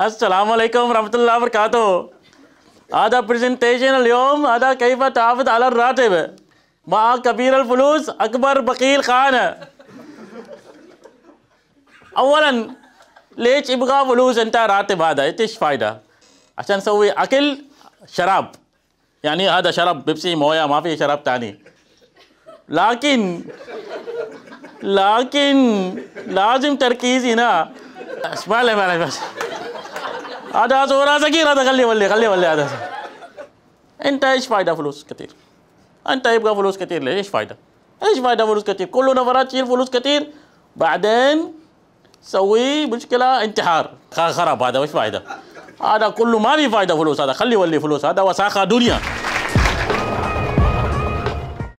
السلام عليكم ورحمة الله وبركاته هذا برزنتيشن اليوم هذا كيف تحافظ على الراتب مع كبير الفلوس أكبر بخيل خان. أولا ليش يبغى فلوس أنت راتب هذا إيش فايدة عشان نسوي أكل شراب يعني هذا شراب بيبسي موية ما في شراب تاني لكن لكن لازم تركيز هنا اسمع لي معلش هذا هذا ورا صغير هذا خليه ولي خليه ولي هذا انت ايش فايده فلوس كثير انت يبقى فلوس كثير ليه ايش فايده ايش فايده فلوس كثير كل نفرات تشيل فلوس كثير بعدين سوي مشكله انتحار خراب هذا ايش فايده هذا كله ما في فايده فلوس هذا خليه يولي فلوس هذا وساخه دنيا